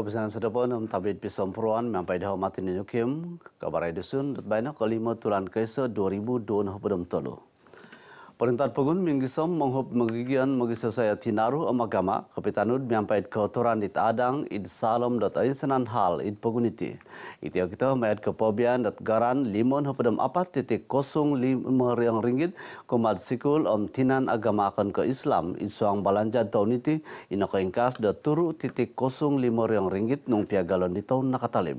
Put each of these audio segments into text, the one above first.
Kebesaran sedapun um tabit pisom peruan mampai dah mati nyukim kabar edisun dat bayna kelima tulan kaisa 2000 don hopedom tolu. Perintah Pagun Minggisom menghub mengigian mengisosaya tinaru amagama kepitanud menyampaikan kotoran dit adang id salom dot insanan hal id paguniti. Iti kita melihat kepobian dot garan limon hapadam apa titik kosong lima yang ringgit kumad sikul om tinan agama akan ke Islam id suang balanja tauniti ino keingkas dot turu titik kosong lima yang ringgit nung piagalon di tahun nakatalib.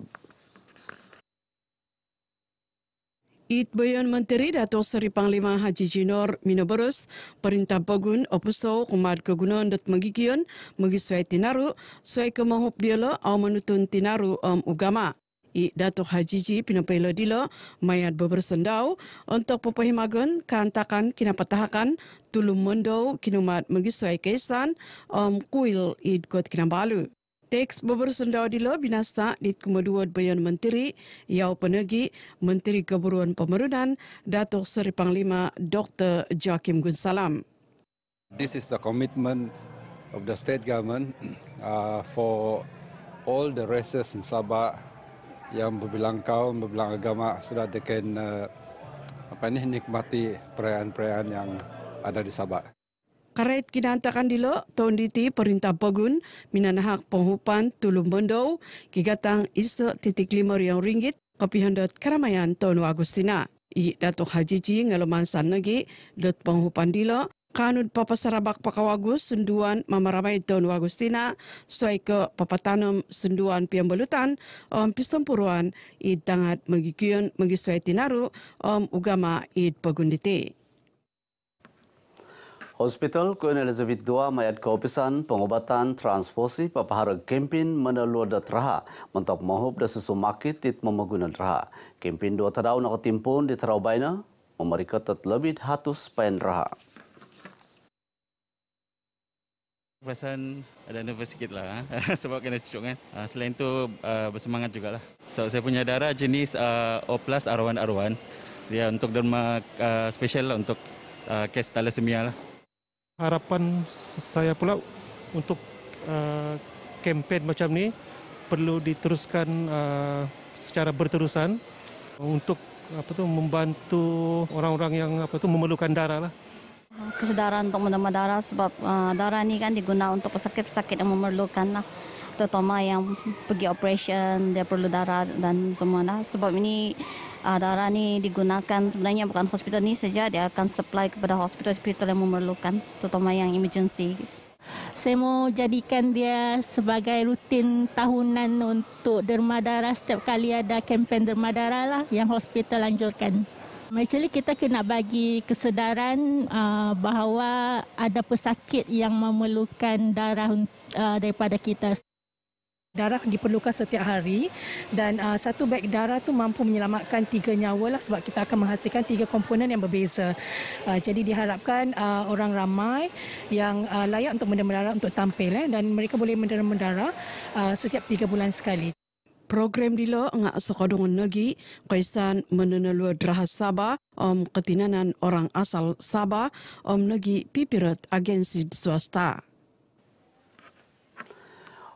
It Bayan Menteri Datuk Seri Panglima Haji Jinor Minoberus, Perintah Bogun Opuso Kumad Kegunaan Dut Magigion, Magisway Tinaru, Suai Kemahup Dialo, Au Menutun Tinaru Om Ugama. I Datuk Haji Ji Pinapailo Dilo, Mayat Bebersendau, Untuk pepahimagan Kantakan Kinapatahakan, Tulum Mendo, Kinumat Magisway kesan Om Kuil Id Kot Kinambalu teks berbersendau di Lobi Nasta di Kemudua Bayan Menteri Yau Penegi Menteri Keburuan Pemerunan Datuk Seri Panglima Dr. Gun Salam. This is the commitment of the state government uh, for all the races in Sabah yang berbilang kaum, berbilang agama so that they can uh, apa ini, nikmati perayaan-perayaan yang ada di Sabah. Karait kinantakan dilo, taon diti perintah pagun, minanahak penghupan tulung bendau, gigatang isto titik lima riang ringgit, kapihandot karamayan taon Agustina. I Datuk Haji Ji ngaluman san dot penghupan dilo, kanud sarabak pakawagus senduan mamaramay taon Agustina, soai ke papa tanam senduan belutan om pisampuruan, i tangat magigiyon, magisuai tinaru, om ugama i pagun diti. Hospital Queen Elizabeth II mayat kaupisan pengobatan transfusi papahara kempin menelur da teraha mentok mahup da susu makit tit memaguna teraha. Kempin dua terau nak timpun di terau baina memerika tet lebih hatus pain teraha. Pasan ada nervous sikit lah eh. sebab kena cucuk kan. Selain tu ah, bersemangat jugalah. So saya punya darah jenis ah, O plus R1 R1. Dia untuk derma special lah untuk kes thalassemia lah. Harapan saya pula untuk uh, kempen macam ni perlu diteruskan uh, secara berterusan untuk apa tu membantu orang-orang yang apa tu memerlukan darah lah. Kesedaran untuk menerima darah sebab uh, darah ni kan diguna untuk pesakit-pesakit yang memerlukan lah. Terutama yang pergi operation, dia perlu darah dan semua lah. Sebab ini uh, darah ini digunakan sebenarnya bukan hospital ini saja dia akan supply kepada hospital-hospital yang memerlukan terutama yang emergency. Saya mau jadikan dia sebagai rutin tahunan untuk derma darah setiap kali ada kempen derma darah lah yang hospital Macam Actually kita kena bagi kesedaran ah, bahawa ada pesakit yang memerlukan darah ah, daripada kita darah diperlukan setiap hari dan uh, satu beg darah tu mampu menyelamatkan tiga nyawa lah sebab kita akan menghasilkan tiga komponen yang berbeza. Uh, jadi diharapkan uh, orang ramai yang uh, layak untuk menerima darah untuk tampil eh, dan mereka boleh menerima darah uh, setiap tiga bulan sekali. Program di dilo ngak sekodong negeri kaisan menenelu darah Sabah om um, ketinanan orang asal Sabah om um, negi pipirat agensi swasta.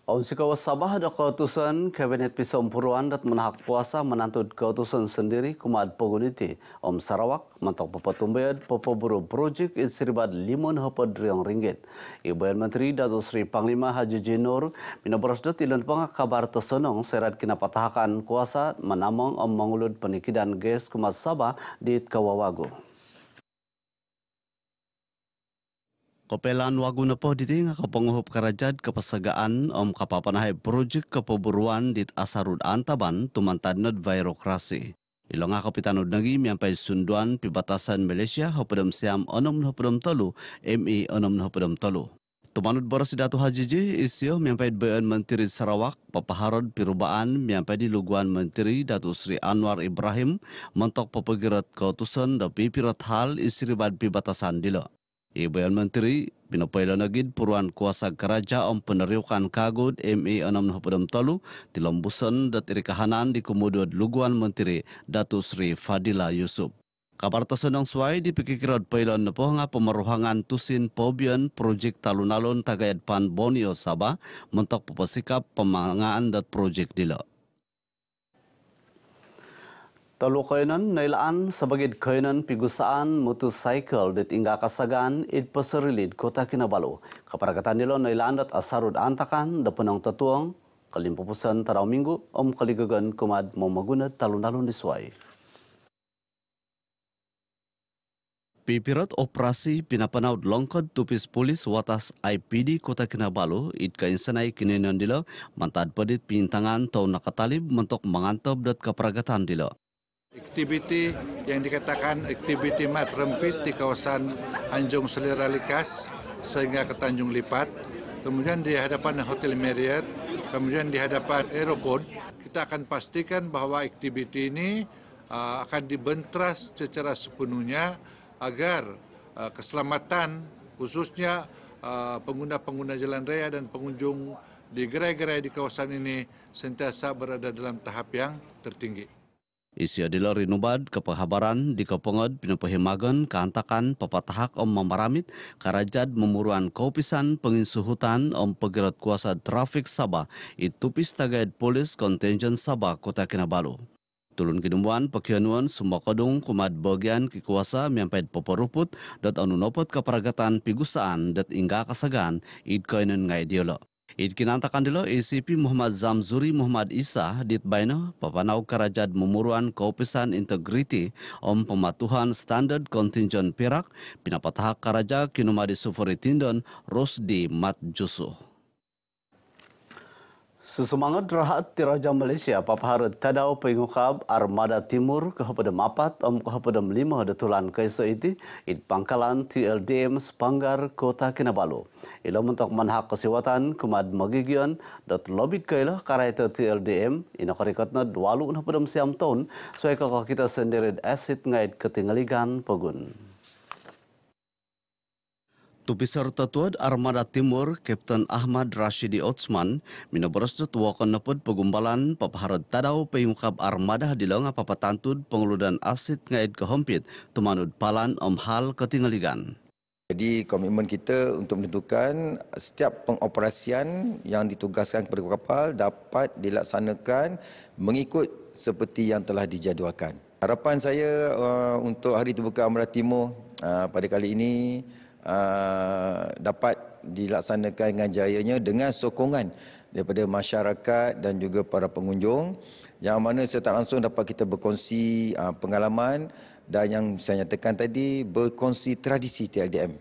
Orang suka Sabah ada keutusan Kabinet Pisau Puruan dan menahak puasa menantut keutusan sendiri kumad peguniti. Om Sarawak mentok pepetumbayad pepeburu projek istribat limon hapa driang ringgit. Ibu Menteri Datuk Seri Panglima Haji Jinur minoboros dat ilan pangak kabar tersenong serat kina patahakan kuasa menamang om mengulud penikidan gas kumad Sabah di Kawawago. Kopelan wagu nepo di tinga ke penghub kerajaan kepesegaan om kapapan hai projek kepeburuan dit asarud antaban tumantan ned virokrasi. Ilonga kapitanud negi miampai sunduan pibatasan Malaysia hopedem siam onom hopedem telu, MI e onom hopedem telu. Tumanud boros datu haji ji isio miampai bayan menteri Sarawak pepaharod pirubaan miampai di luguan menteri datu Sri Anwar Ibrahim mentok pepegirat keutusan dan pipirat hal isri bad pibatasan dilo. Ibuan Menteri, pinapailan agid puruan kuasa keraja om penerukan kagud MA 63 dilombusan dat irikahanan di kemudut luguan Menteri Datu Sri Fadila Yusuf. Kabar tersenang suai dipikirkan pailan nepoh nga pemeruhangan tusin pobian projek talun-alun tagayad pan Bonio Sabah mentok pepesikap pemangaan dat projek dilok. Talo kainan nailaan sebagai kainan koinan motorcycle dit inga kasagan it pasarilid kota Kinabalu. Kaparagatan nilo nailaan dat asarud antakan da punang tatuang kalimpupusan tarau minggu om kaligagan kumad mong maguna talun disway. Pipirat operasi pinapanaut longkod tupis polis watas IPD Kota Kinabalu it kainsanay kininan dila mantad padit pintangan tau nakatalib mentok mengantob dat kaparagatan dila. Aktiviti yang dikatakan aktiviti mat rempit di kawasan Anjung Selera Likas sehingga ke Tanjung Lipat, kemudian di hadapan Hotel Marriott, kemudian di hadapan aeroport, kita akan pastikan bahwa aktiviti ini uh, akan dibentras secara sepenuhnya agar uh, keselamatan khususnya uh, pengguna-pengguna jalan raya dan pengunjung di gerai-gerai di kawasan ini sentiasa berada dalam tahap yang tertinggi. Isi adalah rinubad kepahabaran di kepengad pinapahimagan kehantakan pepatahak om mamaramit karajad memuruan kopisan penginsuhutan om pegerat kuasa trafik Sabah itu pistagaid polis kontingen Sabah Kota Kinabalu. Tulun kinumuan pekianuan semua kodung kumad bagian kikuasa miampaid poporuput dat anunopot keparagatan pigusaan dat ingga kasagan kainan ngai dialog. Idkinan takan dilo ACP Muhammad Zamzuri Muhammad Isa dit baino papanau kerajaan memuruan kopesan integriti om pematuhan standard contingent perak pinapatah kerajaan kinumadi suferitindon Rosdi Mat Matjusuh. Sesemangat rahat diraja Malaysia papahara tadau penghukab armada timur ke hapada mapat om um, ke hapada lima detulan kaisa iti di pangkalan TLDM sepanggar kota Kinabalu. Ia untuk manhak kesiwatan kumad magigian dan lobit kaila karaita TLDM ina karikatna dualu un hapada siam tahun sesuai kita sendiri asit ngait ketinggaligan pegun. Tupisar tatuad Armada Timur, Kapten Ahmad Rashidi Otsman, minoboros tatua kenepud pegumbalan paparad tadau pengungkap armada di lengah papatantud pengeludan asid ngait kehompit tumanud palan omhal ketinggaligan. Jadi komitmen kita untuk menentukan setiap pengoperasian yang ditugaskan kepada kapal dapat dilaksanakan mengikut seperti yang telah dijadualkan. Harapan saya uh, untuk hari terbuka Amrah Timur uh, pada kali ini Uh, dapat dilaksanakan dengan jayanya dengan sokongan daripada masyarakat dan juga para pengunjung yang mana saya tak langsung dapat kita berkongsi uh, pengalaman dan yang saya nyatakan tadi berkongsi tradisi TLDM.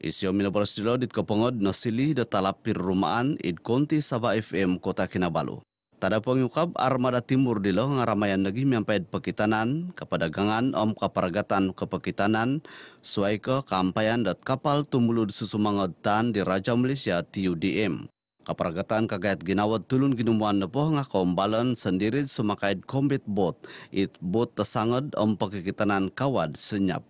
Isio Minabalasilo di Kepongod Nasili di Talapir Rumaan Id Konti Sabah FM Kota Kinabalu. Tada pengukap armada timur di loh ngaramayan lagi mempai pekitanan kepada gangan om kaparagatan kepekitanan sesuai ke kampayan dat kapal tumulu di susumangetan di Raja Malaysia TUDM. Kaparagatan kagayat ginawat tulun ginumuan nepo kombalan sendiri sumakait combat boat it boat tersanget om pekitanan kawad senyap.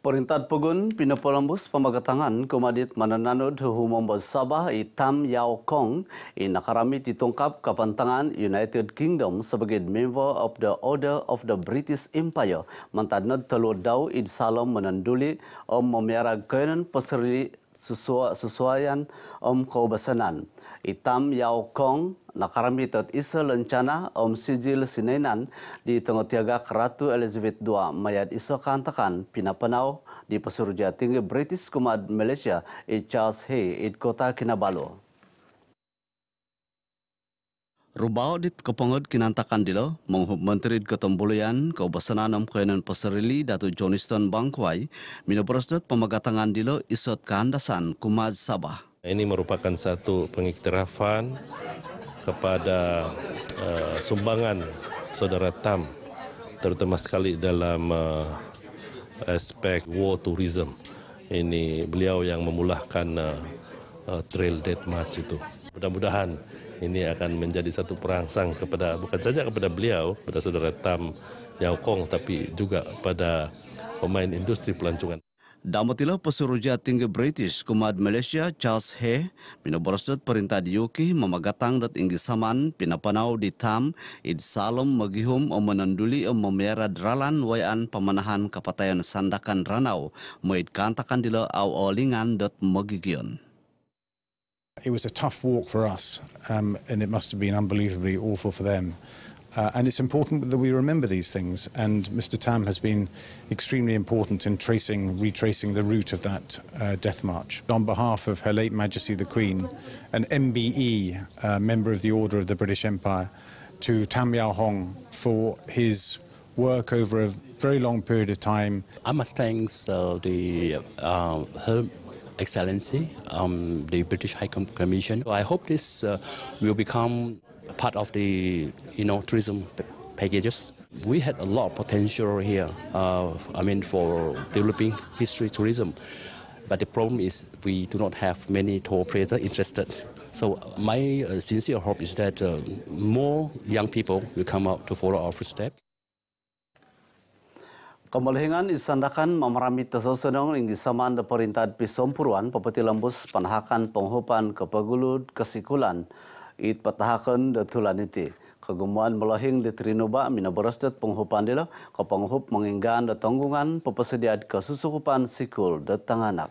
Perintah Pegun Pinapolambus Pembagatangan Kumadit Mananud Humombos Sabah Itam Yao Kong in nakarami ditungkap kapantangan United Kingdom sebagai member of the Order of the British Empire mantanud telur dau id salam menanduli om memiara kainan peserili sesuaian om kau besenan. Itam yau kong nakarami tot isa lencana om sijil sinainan di tengah tiaga keratu Elizabeth II mayat isu kantakan pinapanau di pesuruh tinggi British Kumad Malaysia Charles Hay di kota Kinabalu. Rubau dit kepengut kinantakan dilo, menghub menteri ketembulian ke besanan om peserili Datu Johniston Bangkwai, minoprosdut pemegatangan dilo isot kehandasan Kumaz Sabah. Ini merupakan satu pengiktirafan kepada uh, sumbangan saudara Tam, terutama sekali dalam uh, aspek war tourism. Ini beliau yang memulakan uh, eh, uh, trail dead match itu. Mudah-mudahan ini akan menjadi satu perangsang kepada bukan saja kepada beliau, kepada saudara Tam Kong, tapi juga pada pemain industri pelancongan. Damatilah pesuruja tinggi British kumad Malaysia Charles He minoboroset perintah diuki memagatang dat inggi saman pinapanau di tam id salom magihum om memera dralan wayan pemenahan kapatayan sandakan ranau muid kantakan dila au olingan dat magigion. It was a tough walk for us, um, and it must have been unbelievably awful for them. Uh, and it's important that we remember these things. And Mr. Tam has been extremely important in tracing, retracing the route of that uh, death march. On behalf of Her Late Majesty the Queen, an MBE, uh, Member of the Order of the British Empire, to Tam Yao Hong for his work over a very long period of time. I must thank the uh, Her Excellency, um, the British High Commission. So I hope this uh, will become part of the you know tourism packages. We had a lot of potential here. Uh, I mean, for developing history tourism, but the problem is we do not have many tour operators interested. So my uh, sincere hope is that uh, more young people will come out to follow our footsteps. Kemalingan disandakan memerami tersosodong yang disamaan da perintah di Sompuruan, Pepeti Lembus, Penahakan Penghupan Kepegulut Kesikulan, it petahakan da Tulaniti. Kegumuan melahing di Trinoba, minaboros da penghupan dila, ke penghup menginggan da tanggungan pepesediat kesusukupan sikul da tanganak.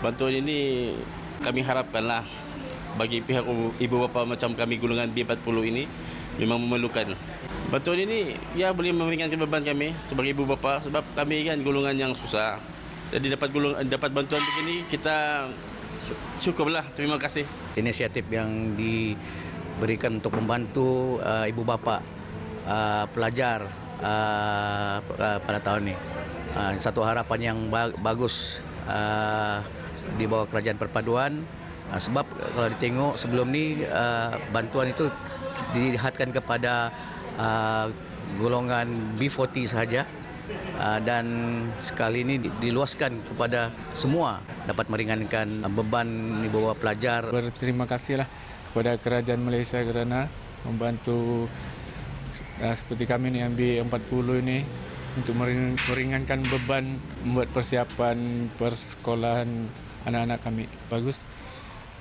Bantuan ini kami harapkanlah bagi pihak ibu bapa macam kami gulungan B40 ini memang memerlukan Bantuan ini ya boleh meringankan beban kami sebagai ibu bapa sebab kami kan golongan yang susah. Jadi dapat golong, dapat bantuan begini kita syukurlah. Terima kasih. Inisiatif yang diberikan untuk membantu uh, ibu bapa uh, pelajar uh, uh, pada tahun ini. Uh, satu harapan yang ba- bagus uh, di bawah kerajaan perpaduan uh, sebab kalau ditengok sebelum ni uh, bantuan itu dilihatkan kepada Ah, golongan B40 sahaja ah, dan sekali ini diluaskan kepada semua dapat meringankan beban di bawah pelajar. Berterima kasihlah kepada kerajaan Malaysia kerana membantu ah, seperti kami yang B40 ini untuk meringankan beban membuat persiapan persekolahan anak-anak kami. Bagus.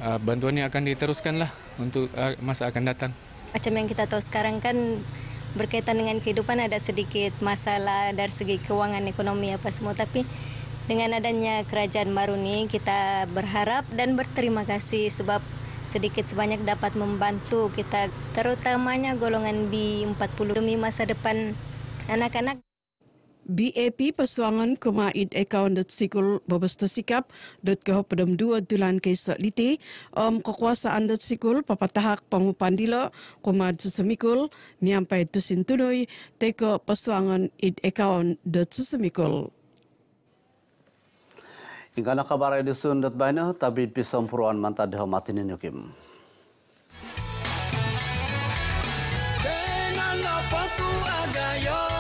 Bantuan ini akan diteruskanlah untuk masa akan datang. Macam yang kita tahu sekarang kan berkaitan dengan kehidupan ada sedikit masalah dari segi keuangan ekonomi apa semua tapi dengan adanya kerajaan baru ini kita berharap dan berterima kasih sebab sedikit sebanyak dapat membantu kita terutamanya golongan B40 demi masa depan anak-anak BAP persuangan kuma id account dat sikul babas to sikap dat kaho padam dua tulan kay sa liti om kekuasaan dat sikul papatahak pangupandilo kuma susamikul miampay tusin tunoy teko persuangan id account dat susamikul. Ingkana kabar edisun dat bana tabid pisang puruan mantad hamatin inyukim. Dengan apa tu agayo